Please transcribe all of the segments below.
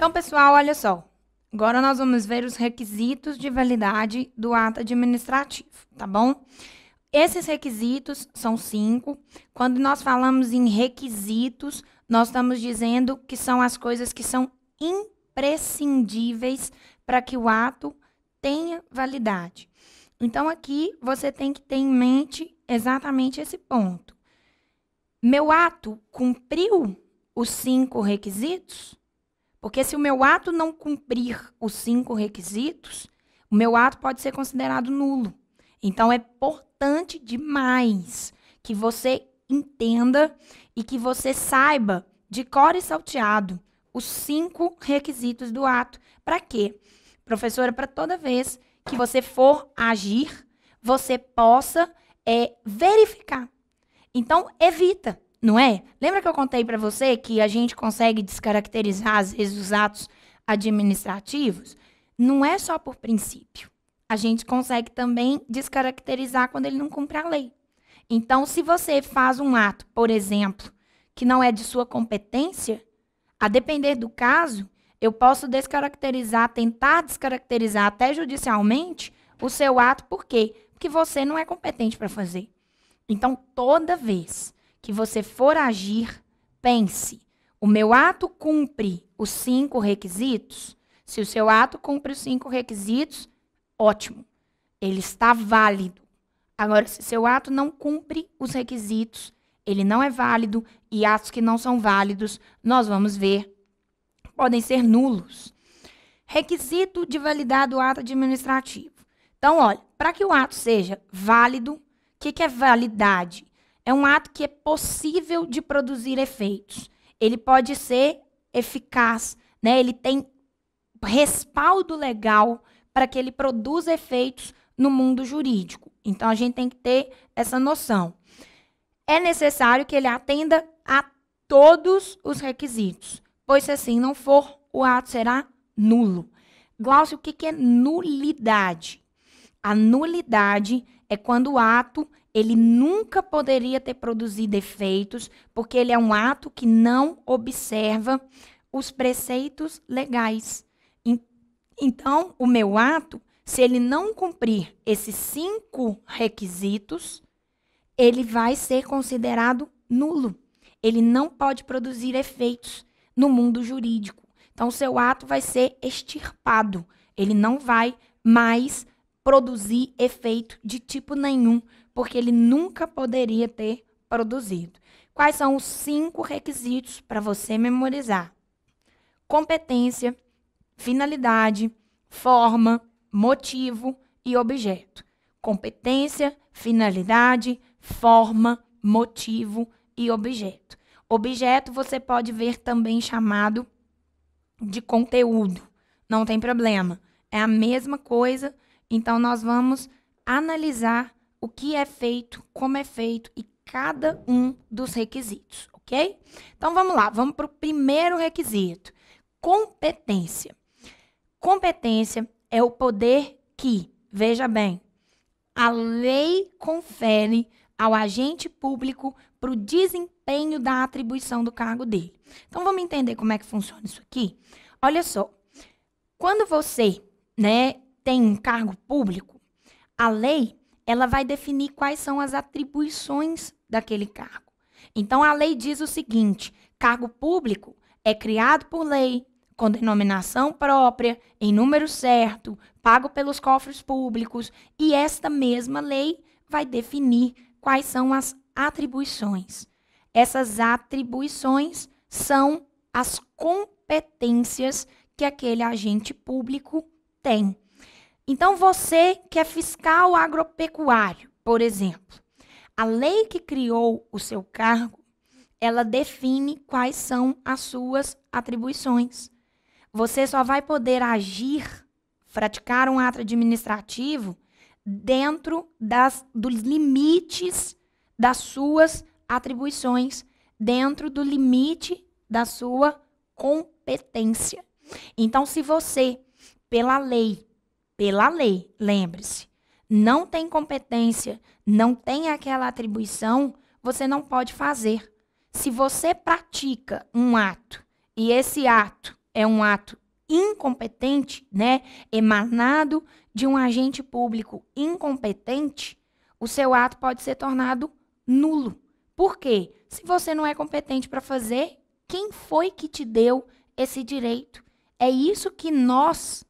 Então, pessoal, olha só. Agora nós vamos ver os requisitos de validade do ato administrativo, tá bom? Esses requisitos são cinco. Quando nós falamos em requisitos, nós estamos dizendo que são as coisas que são imprescindíveis para que o ato tenha validade. Então, aqui você tem que ter em mente exatamente esse ponto. Meu ato cumpriu os cinco requisitos? Porque se o meu ato não cumprir os cinco requisitos, o meu ato pode ser considerado nulo. Então é importante demais que você entenda e que você saiba de cor e salteado os cinco requisitos do ato. Para quê? Professora, para toda vez que você for agir, você possa é, verificar. Então, evita não é? Lembra que eu contei para você que a gente consegue descaracterizar às vezes os atos administrativos? Não é só por princípio. A gente consegue também descaracterizar quando ele não cumpre a lei. Então, se você faz um ato, por exemplo, que não é de sua competência, a depender do caso, eu posso descaracterizar, tentar descaracterizar até judicialmente o seu ato, por quê? Porque você não é competente para fazer. Então, toda vez que você for agir, pense: o meu ato cumpre os cinco requisitos? Se o seu ato cumpre os cinco requisitos, ótimo, ele está válido. Agora, se seu ato não cumpre os requisitos, ele não é válido e atos que não são válidos, nós vamos ver, podem ser nulos. Requisito de validar do ato administrativo. Então, olha, para que o ato seja válido, o que, que é validade? é um ato que é possível de produzir efeitos. Ele pode ser eficaz, né? ele tem respaldo legal para que ele produza efeitos no mundo jurídico. Então a gente tem que ter essa noção. É necessário que ele atenda a todos os requisitos, pois se assim não for, o ato será nulo. Glaucio, o que é nulidade? A nulidade é quando o ato ele nunca poderia ter produzido efeitos, porque ele é um ato que não observa os preceitos legais. Então, o meu ato, se ele não cumprir esses cinco requisitos, ele vai ser considerado nulo. Ele não pode produzir efeitos no mundo jurídico. Então, o seu ato vai ser extirpado. Ele não vai mais produzir efeito de tipo nenhum, porque ele nunca poderia ter produzido. Quais são os cinco requisitos para você memorizar? Competência, finalidade, forma, motivo e objeto. Competência, finalidade, forma, motivo e objeto. Objeto você pode ver também chamado de conteúdo, não tem problema. É a mesma coisa, então, nós vamos analisar o que é feito, como é feito e cada um dos requisitos, ok? Então, vamos lá, vamos para o primeiro requisito: competência. Competência é o poder que, veja bem, a lei confere ao agente público para o desempenho da atribuição do cargo dele. Então vamos entender como é que funciona isso aqui. Olha só, quando você, né, tem um cargo público, a lei ela vai definir quais são as atribuições daquele cargo. Então a lei diz o seguinte: cargo público é criado por lei, com denominação própria, em número certo, pago pelos cofres públicos, e esta mesma lei vai definir quais são as atribuições. Essas atribuições são as competências que aquele agente público tem. Então, você que é fiscal agropecuário, por exemplo, a lei que criou o seu cargo, ela define quais são as suas atribuições. Você só vai poder agir, praticar um ato administrativo dentro das, dos limites das suas atribuições, dentro do limite da sua competência. Então, se você, pela lei, pela lei, lembre-se, não tem competência, não tem aquela atribuição, você não pode fazer. Se você pratica um ato e esse ato é um ato incompetente, né, emanado de um agente público incompetente, o seu ato pode ser tornado nulo. Por quê? Se você não é competente para fazer, quem foi que te deu esse direito? É isso que nós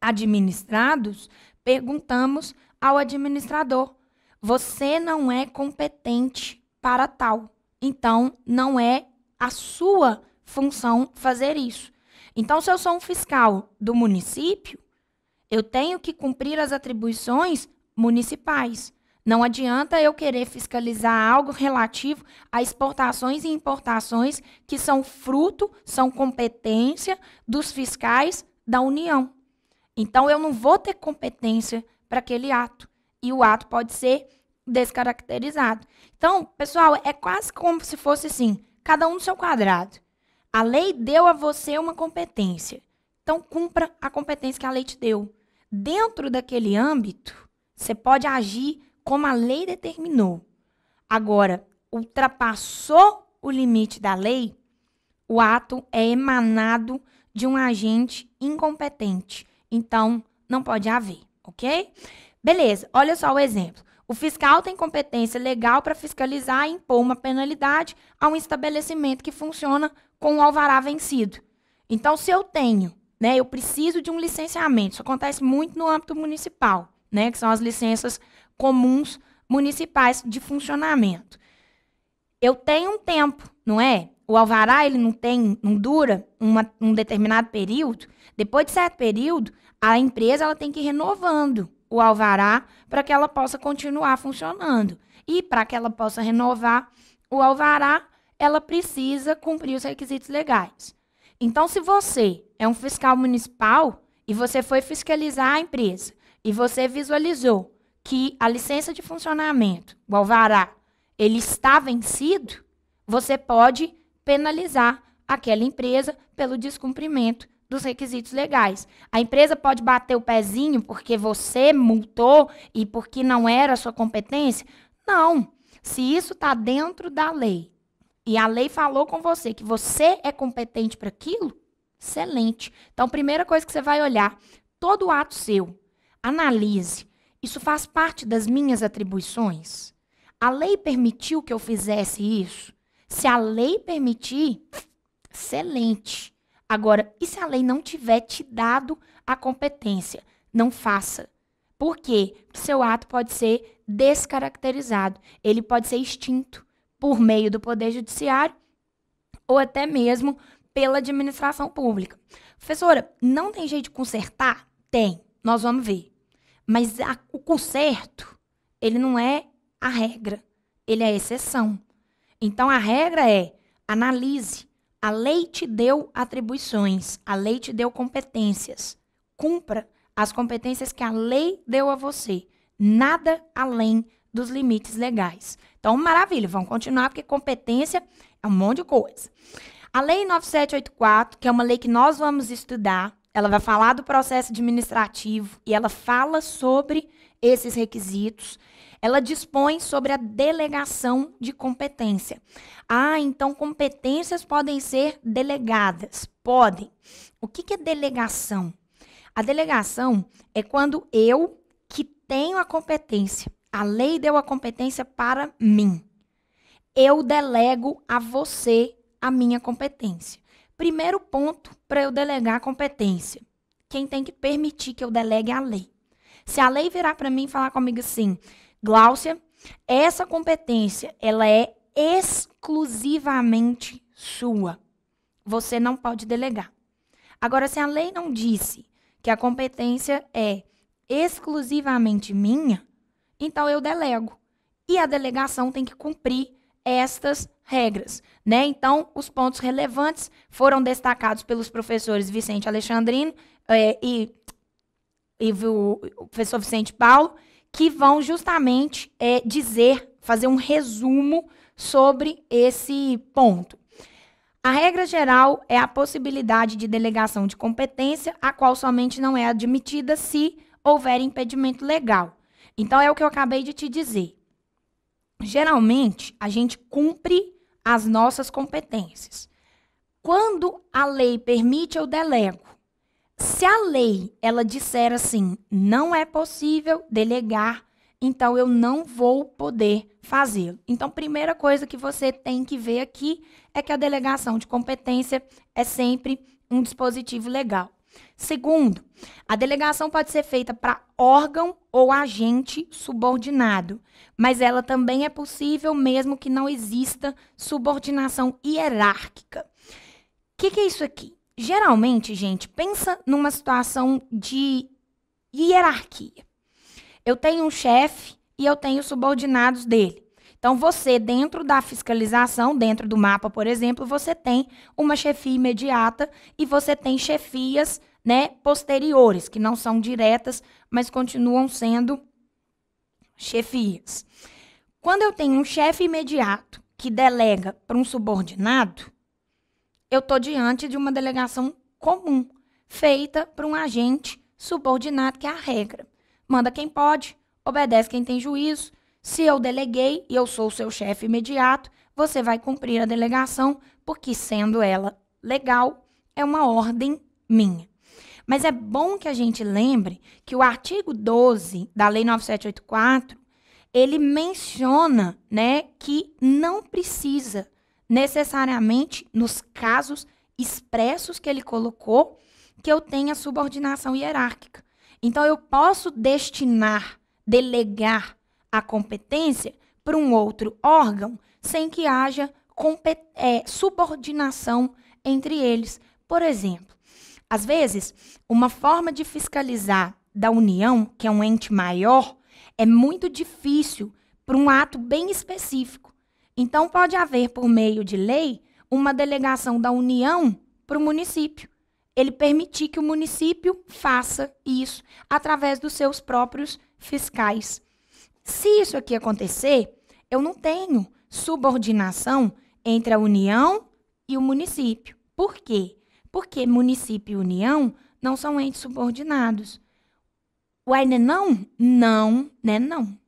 administrados, perguntamos ao administrador: você não é competente para tal. Então, não é a sua função fazer isso. Então, se eu sou um fiscal do município, eu tenho que cumprir as atribuições municipais. Não adianta eu querer fiscalizar algo relativo a exportações e importações que são fruto, são competência dos fiscais da União. Então eu não vou ter competência para aquele ato. E o ato pode ser descaracterizado. Então, pessoal, é quase como se fosse assim: cada um no seu quadrado. A lei deu a você uma competência. Então, cumpra a competência que a lei te deu. Dentro daquele âmbito, você pode agir como a lei determinou. Agora, ultrapassou o limite da lei, o ato é emanado de um agente incompetente. Então, não pode haver, ok? Beleza, olha só o exemplo. O fiscal tem competência legal para fiscalizar e impor uma penalidade a um estabelecimento que funciona com o alvará vencido. Então, se eu tenho, né, eu preciso de um licenciamento, isso acontece muito no âmbito municipal, né, que são as licenças comuns municipais de funcionamento eu tenho um tempo, não é? O alvará ele não tem, não dura uma, um determinado período. Depois de certo período, a empresa ela tem que ir renovando o alvará para que ela possa continuar funcionando. E para que ela possa renovar o alvará, ela precisa cumprir os requisitos legais. Então, se você é um fiscal municipal e você foi fiscalizar a empresa e você visualizou que a licença de funcionamento, o alvará, ele está vencido, você pode penalizar aquela empresa pelo descumprimento dos requisitos legais. A empresa pode bater o pezinho porque você multou e porque não era sua competência? Não. Se isso está dentro da lei e a lei falou com você que você é competente para aquilo, excelente. Então, primeira coisa que você vai olhar, todo ato seu, analise. Isso faz parte das minhas atribuições? A lei permitiu que eu fizesse isso? Se a lei permitir, excelente. Agora, e se a lei não tiver te dado a competência? Não faça. Por quê? Seu ato pode ser descaracterizado, ele pode ser extinto por meio do Poder Judiciário ou até mesmo pela administração pública. Professora, não tem jeito de consertar? Tem, nós vamos ver. Mas a, o conserto, ele não é a regra, ele é a exceção. Então a regra é: analise. A lei te deu atribuições, a lei te deu competências. Cumpra as competências que a lei deu a você, nada além dos limites legais. Então, maravilha, vamos continuar, porque competência é um monte de coisa. A Lei 9784, que é uma lei que nós vamos estudar, ela vai falar do processo administrativo e ela fala sobre esses requisitos ela dispõe sobre a delegação de competência. Ah, então competências podem ser delegadas. Podem. O que, que é delegação? A delegação é quando eu, que tenho a competência, a lei deu a competência para mim. Eu delego a você a minha competência. Primeiro ponto para eu delegar a competência: quem tem que permitir que eu delegue a lei. Se a lei virar para mim e falar comigo assim, Gláucia, essa competência, ela é exclusivamente sua. Você não pode delegar. Agora, se a lei não disse que a competência é exclusivamente minha, então eu delego. E a delegação tem que cumprir estas regras, né? Então, os pontos relevantes foram destacados pelos professores Vicente Alexandrino é, e, e o professor Vicente Paulo que vão justamente é, dizer, fazer um resumo sobre esse ponto. A regra geral é a possibilidade de delegação de competência, a qual somente não é admitida se houver impedimento legal. Então, é o que eu acabei de te dizer. Geralmente, a gente cumpre as nossas competências. Quando a lei permite, eu delego. Se a lei ela disser assim, não é possível delegar, então eu não vou poder fazê-lo. Então, primeira coisa que você tem que ver aqui é que a delegação de competência é sempre um dispositivo legal. Segundo, a delegação pode ser feita para órgão ou agente subordinado, mas ela também é possível mesmo que não exista subordinação hierárquica. O que, que é isso aqui? Geralmente, gente, pensa numa situação de hierarquia. Eu tenho um chefe e eu tenho subordinados dele. Então, você, dentro da fiscalização, dentro do mapa, por exemplo, você tem uma chefia imediata e você tem chefias né, posteriores, que não são diretas, mas continuam sendo chefias. Quando eu tenho um chefe imediato que delega para um subordinado, eu estou diante de uma delegação comum, feita por um agente subordinado, que é a regra. Manda quem pode, obedece quem tem juízo. Se eu deleguei e eu sou o seu chefe imediato, você vai cumprir a delegação, porque sendo ela legal, é uma ordem minha. Mas é bom que a gente lembre que o artigo 12 da Lei 9784, ele menciona, né, que não precisa necessariamente nos casos expressos que ele colocou, que eu tenha subordinação hierárquica. Então, eu posso destinar, delegar a competência para um outro órgão sem que haja é, subordinação entre eles. Por exemplo, às vezes, uma forma de fiscalizar da União, que é um ente maior, é muito difícil para um ato bem específico. Então, pode haver, por meio de lei, uma delegação da União para o município. Ele permitir que o município faça isso através dos seus próprios fiscais. Se isso aqui acontecer, eu não tenho subordinação entre a União e o município. Por quê? Porque município e União não são entes subordinados. O Ainenão? Não, né? Não.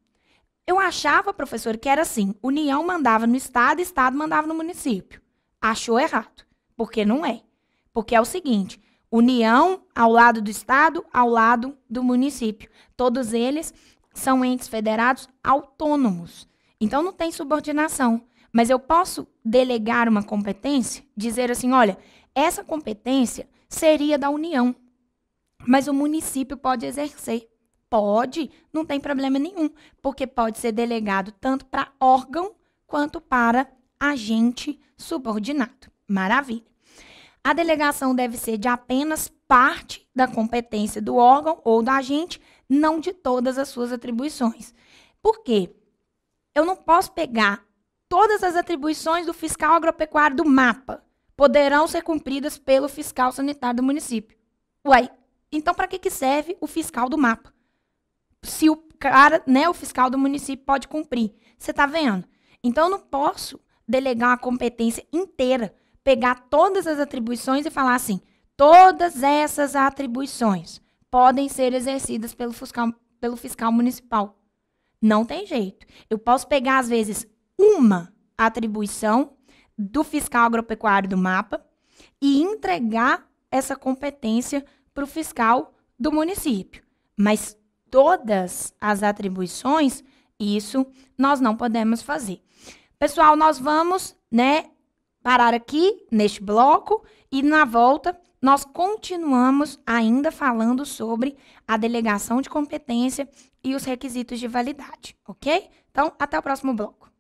Eu achava, professor, que era assim: União mandava no Estado, Estado mandava no município. Achou errado, porque não é. Porque é o seguinte: União ao lado do Estado, ao lado do município. Todos eles são entes federados autônomos. Então não tem subordinação. Mas eu posso delegar uma competência, dizer assim: olha, essa competência seria da União, mas o município pode exercer pode, não tem problema nenhum, porque pode ser delegado tanto para órgão quanto para agente subordinado. Maravilha. A delegação deve ser de apenas parte da competência do órgão ou do agente, não de todas as suas atribuições. Por quê? Eu não posso pegar todas as atribuições do fiscal agropecuário do mapa. Poderão ser cumpridas pelo fiscal sanitário do município. Uai, então para que, que serve o fiscal do mapa? se o cara, né, o fiscal do município pode cumprir. Você está vendo? Então eu não posso delegar uma competência inteira, pegar todas as atribuições e falar assim: todas essas atribuições podem ser exercidas pelo fiscal, pelo fiscal municipal. Não tem jeito. Eu posso pegar, às vezes, uma atribuição do fiscal agropecuário do mapa e entregar essa competência para o fiscal do município. Mas todas as atribuições, isso nós não podemos fazer. Pessoal, nós vamos, né, parar aqui neste bloco e na volta nós continuamos ainda falando sobre a delegação de competência e os requisitos de validade, ok? Então, até o próximo bloco.